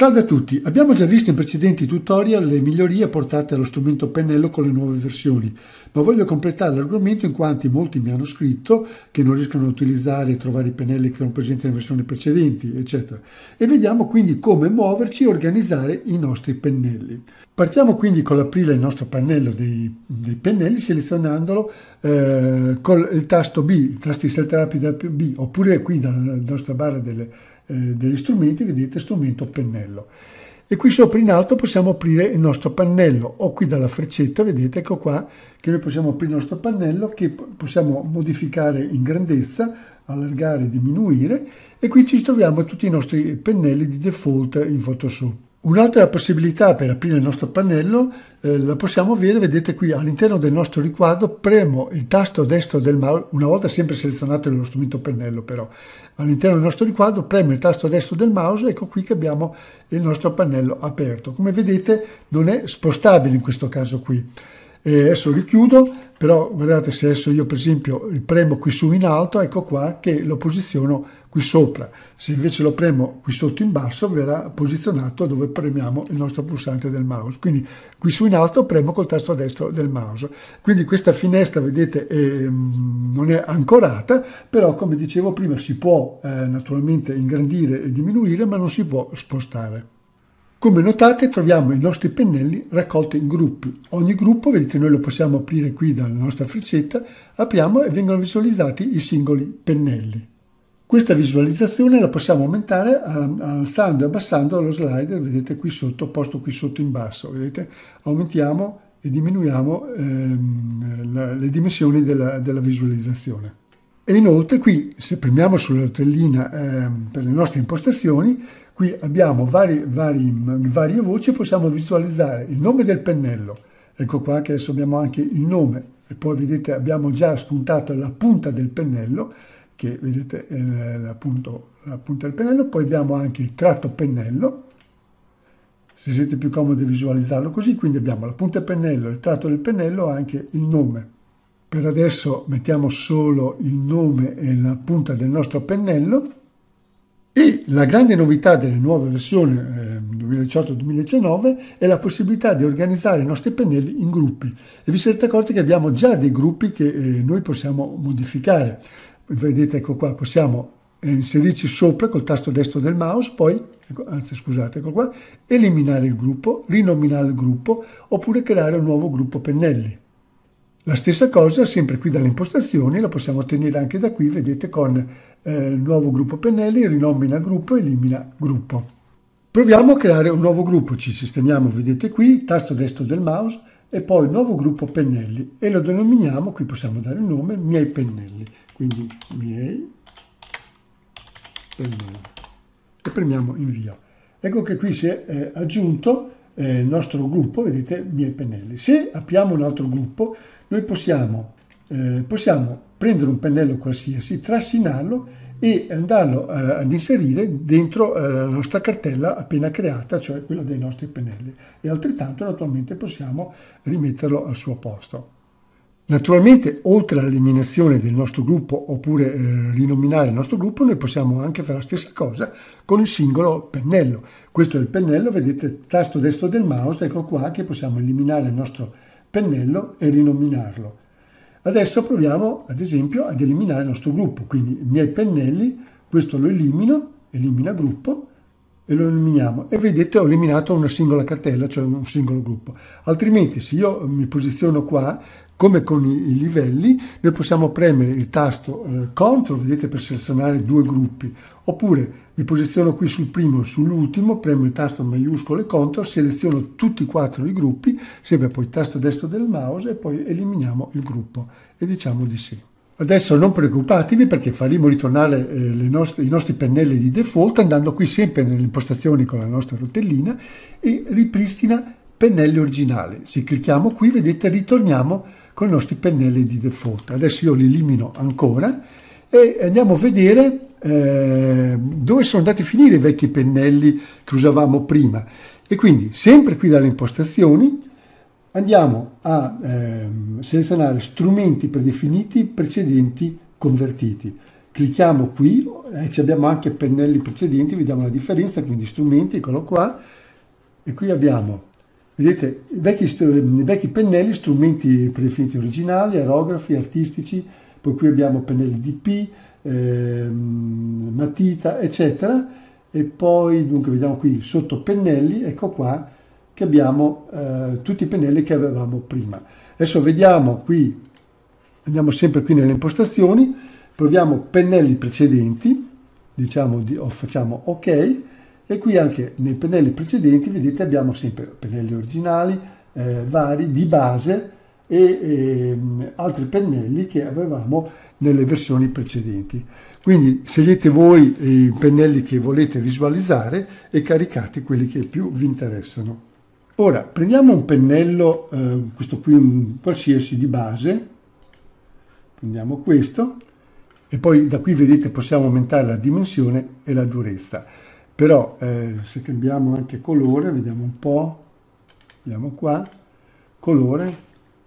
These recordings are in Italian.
Salve a tutti, abbiamo già visto in precedenti tutorial le migliorie apportate allo strumento pennello con le nuove versioni, ma voglio completare l'argomento in quanto molti mi hanno scritto che non riescono a utilizzare e trovare i pennelli che erano presenti nelle versioni precedenti, eccetera. E vediamo quindi come muoverci e organizzare i nostri pennelli. Partiamo quindi con l'aprire il nostro pannello dei, dei pennelli selezionandolo eh, con il tasto B, il tasto di salta rapida B, oppure qui dalla nostra barra delle eh, degli strumenti, vedete strumento pennello. E qui sopra in alto possiamo aprire il nostro pannello. Ho qui dalla freccetta, vedete, ecco qua, che noi possiamo aprire il nostro pannello, che possiamo modificare in grandezza, allargare, diminuire. E qui ci troviamo tutti i nostri pennelli di default in Photoshop. Un'altra possibilità per aprire il nostro pannello eh, la possiamo avere, vedete qui all'interno del nostro riquadro premo il tasto destro del mouse, una volta sempre selezionato lo strumento pennello però, all'interno del nostro riquadro premo il tasto destro del mouse, ecco qui che abbiamo il nostro pannello aperto. Come vedete non è spostabile in questo caso qui. E eh, adesso richiudo, però guardate se adesso io per esempio il premo qui su in alto, ecco qua che lo posiziono qui sopra. Se invece lo premo qui sotto in basso verrà posizionato dove premiamo il nostro pulsante del mouse. Quindi qui su in alto premo col tasto destro del mouse. Quindi questa finestra, vedete, è, ehm, non è ancorata, però come dicevo prima si può eh, naturalmente ingrandire e diminuire, ma non si può spostare. Come notate troviamo i nostri pennelli raccolti in gruppi. Ogni gruppo, vedete noi lo possiamo aprire qui dalla nostra freccetta, apriamo e vengono visualizzati i singoli pennelli. Questa visualizzazione la possiamo aumentare ehm, alzando e abbassando lo slider, vedete qui sotto, posto qui sotto in basso, vedete? Aumentiamo e diminuiamo ehm, la, le dimensioni della, della visualizzazione. E inoltre qui, se premiamo sulla rotellina ehm, per le nostre impostazioni, Qui abbiamo vari, vari, varie voci possiamo visualizzare il nome del pennello. Ecco qua che adesso abbiamo anche il nome e poi vedete abbiamo già spuntato la punta del pennello che vedete è la, punto, la punta del pennello, poi abbiamo anche il tratto pennello, se siete più comodi visualizzarlo così, quindi abbiamo la punta del pennello, il tratto del pennello e anche il nome. Per adesso mettiamo solo il nome e la punta del nostro pennello e la grande novità delle nuove versioni eh, 2018-2019 è la possibilità di organizzare i nostri pennelli in gruppi. E vi siete accorti che abbiamo già dei gruppi che eh, noi possiamo modificare. Vedete, ecco qua, possiamo eh, inserirci sopra col tasto destro del mouse, poi, ecco, anzi scusate, ecco qua, eliminare il gruppo, rinominare il gruppo, oppure creare un nuovo gruppo pennelli. La stessa cosa, sempre qui dalle impostazioni, la possiamo ottenere anche da qui, vedete, con eh, nuovo gruppo pennelli, rinomina gruppo, elimina gruppo. Proviamo a creare un nuovo gruppo, ci sistemiamo, vedete qui, tasto destro del mouse e poi nuovo gruppo pennelli e lo denominiamo, qui possiamo dare il nome, miei pennelli, quindi miei pennelli e premiamo invio. Ecco che qui si è eh, aggiunto eh, il nostro gruppo, vedete miei pennelli. Se apriamo un altro gruppo noi possiamo eh, possiamo prendere un pennello qualsiasi, trascinarlo e andarlo eh, ad inserire dentro eh, la nostra cartella appena creata, cioè quella dei nostri pennelli. E altrettanto naturalmente possiamo rimetterlo al suo posto. Naturalmente, oltre all'eliminazione del nostro gruppo oppure eh, rinominare il nostro gruppo, noi possiamo anche fare la stessa cosa con il singolo pennello. Questo è il pennello, vedete, tasto destro del mouse, ecco qua che possiamo eliminare il nostro pennello e rinominarlo. Adesso proviamo ad esempio ad eliminare il nostro gruppo, quindi i miei pennelli, questo lo elimino, elimina gruppo e lo eliminiamo e vedete ho eliminato una singola cartella, cioè un singolo gruppo. Altrimenti se io mi posiziono qua, come con i, i livelli, noi possiamo premere il tasto eh, CTRL, vedete, per selezionare due gruppi, oppure mi posiziono qui sul primo e sull'ultimo, premo il tasto maiuscolo e CTRL, seleziono tutti e quattro i gruppi, sempre poi il tasto destro del mouse e poi eliminiamo il gruppo e diciamo di sì. Adesso non preoccupatevi perché faremo ritornare eh, nostre, i nostri pennelli di default andando qui sempre nelle impostazioni con la nostra rotellina e ripristina pennelli originali. Se clicchiamo qui vedete ritorniamo con i nostri pennelli di default. Adesso io li elimino ancora e andiamo a vedere eh, dove sono andati a finire i vecchi pennelli che usavamo prima. E quindi, sempre qui dalle impostazioni, andiamo a eh, selezionare strumenti predefiniti precedenti convertiti. Clicchiamo qui, eh, abbiamo anche pennelli precedenti, vediamo la differenza, quindi strumenti, eccolo qua, e qui abbiamo Vedete, i vecchi, i vecchi pennelli, strumenti predefiniti originali, aerografi, artistici, poi qui abbiamo pennelli DP, eh, matita, eccetera. E poi, dunque, vediamo qui sotto pennelli, ecco qua, che abbiamo eh, tutti i pennelli che avevamo prima. Adesso vediamo qui, andiamo sempre qui nelle impostazioni, proviamo pennelli precedenti, diciamo di, o facciamo ok, e qui anche nei pennelli precedenti, vedete, abbiamo sempre pennelli originali, eh, vari, di base e, e ehm, altri pennelli che avevamo nelle versioni precedenti. Quindi scegliete voi i pennelli che volete visualizzare e caricate quelli che più vi interessano. Ora prendiamo un pennello, eh, questo qui un qualsiasi di base, prendiamo questo e poi da qui vedete possiamo aumentare la dimensione e la durezza però eh, se cambiamo anche colore vediamo un po' vediamo qua colore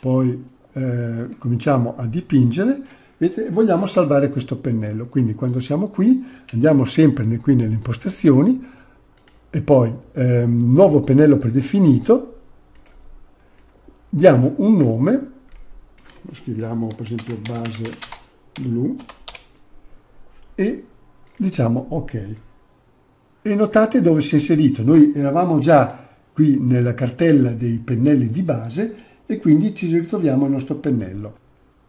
poi eh, cominciamo a dipingere vedete, vogliamo salvare questo pennello quindi quando siamo qui andiamo sempre qui nelle impostazioni e poi eh, nuovo pennello predefinito diamo un nome lo scriviamo per esempio base blu e diciamo ok e notate dove si è inserito. Noi eravamo già qui nella cartella dei pennelli di base e quindi ci ritroviamo il nostro pennello.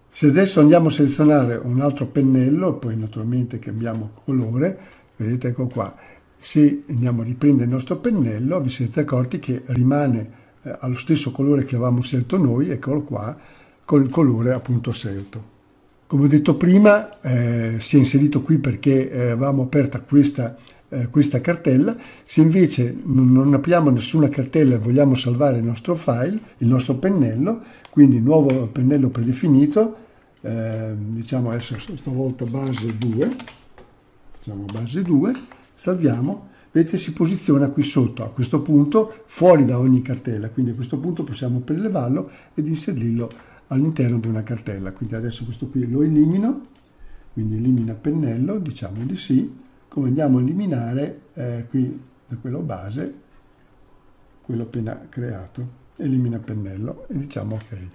Se adesso andiamo a selezionare un altro pennello, poi naturalmente cambiamo colore, vedete ecco qua, se andiamo a riprendere il nostro pennello vi siete accorti che rimane eh, allo stesso colore che avevamo scelto noi, eccolo qua, col colore appunto scelto. Come ho detto prima, eh, si è inserito qui perché eh, avevamo aperta questa eh, questa cartella. Se invece non apriamo nessuna cartella e vogliamo salvare il nostro file, il nostro pennello, quindi nuovo pennello predefinito, eh, diciamo adesso stavolta base 2, diciamo base 2, salviamo, vedete si posiziona qui sotto, a questo punto fuori da ogni cartella, quindi a questo punto possiamo prelevarlo ed inserirlo all'interno di una cartella. Quindi adesso questo qui lo elimino, quindi elimina pennello, diciamo di sì, come andiamo a eliminare eh, qui da quello base, quello appena creato, elimina pennello e diciamo ok.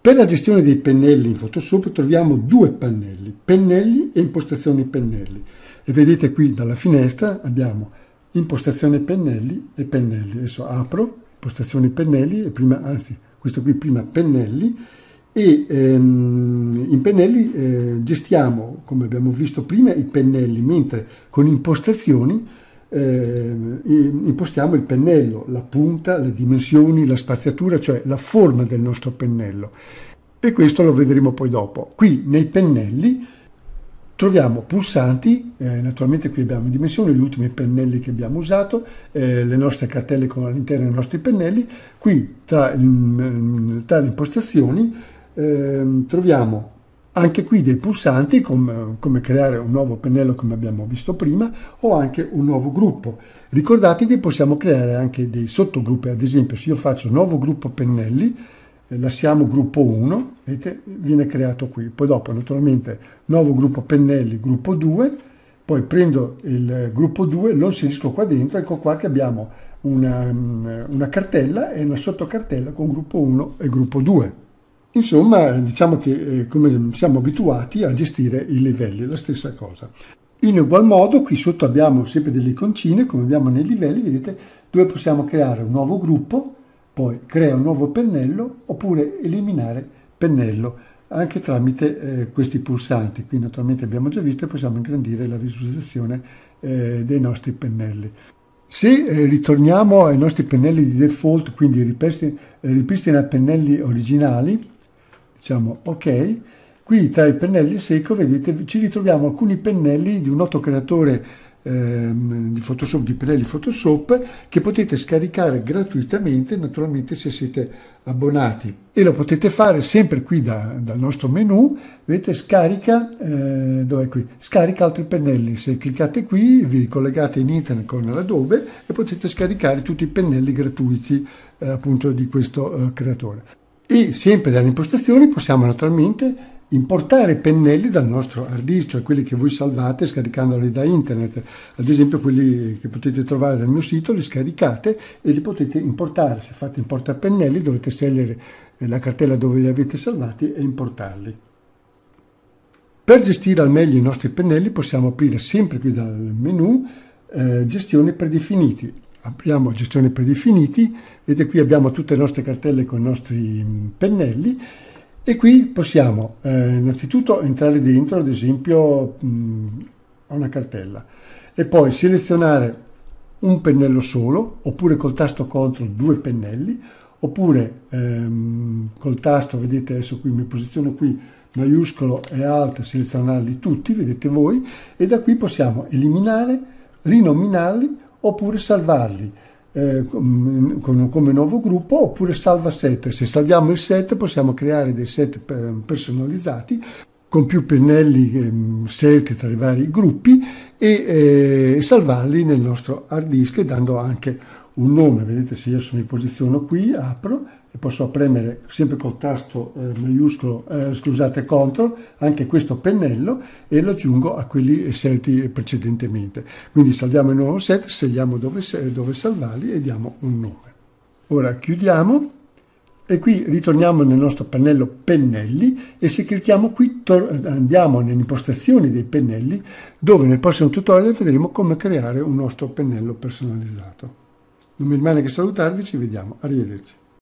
Per la gestione dei pennelli in Photoshop troviamo due pannelli, pennelli e impostazioni pennelli. E vedete qui dalla finestra abbiamo impostazione pennelli e pennelli. Adesso apro impostazioni pennelli e prima, anzi, questo qui prima pennelli e ehm, in pennelli eh, gestiamo, come abbiamo visto prima, i pennelli, mentre con impostazioni eh, impostiamo il pennello, la punta, le dimensioni, la spaziatura, cioè la forma del nostro pennello. E questo lo vedremo poi dopo. Qui nei pennelli troviamo pulsanti, eh, naturalmente qui abbiamo dimensioni, gli ultimi pennelli che abbiamo usato, eh, le nostre cartelle con all'interno dei nostri pennelli. Qui tra, mm, tra le impostazioni Ehm, troviamo anche qui dei pulsanti come, come, creare un nuovo pennello come abbiamo visto prima o anche un nuovo gruppo. Ricordatevi possiamo creare anche dei sottogruppi, ad esempio se io faccio nuovo gruppo pennelli, eh, lasciamo gruppo 1, vedete, viene creato qui. Poi dopo naturalmente nuovo gruppo pennelli, gruppo 2, poi prendo il gruppo 2, lo inserisco qua dentro, ecco qua che abbiamo una, mm, una cartella e una sottocartella con gruppo 1 e gruppo 2. Insomma, diciamo che eh, come siamo abituati a gestire i livelli, la stessa cosa. In ugual modo, qui sotto abbiamo sempre delle iconcine, come abbiamo nei livelli, vedete, dove possiamo creare un nuovo gruppo, poi crea un nuovo pennello, oppure eliminare pennello, anche tramite eh, questi pulsanti. Qui naturalmente abbiamo già visto e possiamo ingrandire la visualizzazione eh, dei nostri pennelli. Se eh, ritorniamo ai nostri pennelli di default, quindi ripristina pennelli originali, diciamo ok. Qui tra i pennelli secco, vedete, ci ritroviamo alcuni pennelli di un noto creatore ehm, di, Photoshop, di pennelli Photoshop, che potete scaricare gratuitamente, naturalmente se siete abbonati. E lo potete fare sempre qui da, dal nostro menu, vedete scarica, eh, qui? scarica altri pennelli. Se cliccate qui vi collegate in internet con l'Adobe e potete scaricare tutti i pennelli gratuiti eh, appunto di questo eh, creatore e sempre dalle impostazioni possiamo naturalmente importare pennelli dal nostro hard disk, cioè quelli che voi salvate scaricandoli da internet. Ad esempio quelli che potete trovare dal mio sito, li scaricate e li potete importare. Se fate importa pennelli dovete scegliere eh, la cartella dove li avete salvati e importarli. Per gestire al meglio i nostri pennelli possiamo aprire sempre qui dal menu eh, gestione predefiniti apriamo gestione predefiniti, vedete qui abbiamo tutte le nostre cartelle con i nostri mm, pennelli e qui possiamo eh, innanzitutto entrare dentro ad esempio mh, mm, una cartella e poi selezionare un pennello solo oppure col tasto CTRL due pennelli oppure ehm, col tasto, vedete adesso qui mi posiziono qui maiuscolo e alt, selezionarli tutti, vedete voi, e da qui possiamo eliminare, rinominarli oppure salvarli eh, come nuovo gruppo oppure salva set. Se salviamo il set possiamo creare dei set personalizzati con più pennelli ehm, scelti tra i vari gruppi e eh, salvarli nel nostro hard disk dando anche un nome. Vedete se io sono in posizione qui, apro, e posso premere sempre col tasto eh, maiuscolo, eh, scusate, CTRL, anche questo pennello e lo aggiungo a quelli scelti precedentemente. Quindi salviamo il nuovo set, scegliamo dove, dove salvarli e diamo un nome. Ora chiudiamo e qui ritorniamo nel nostro pannello pennelli e se clicchiamo qui andiamo nelle impostazioni dei pennelli dove nel prossimo tutorial vedremo come creare un nostro pennello personalizzato. Non mi rimane che salutarvi, ci vediamo, arrivederci.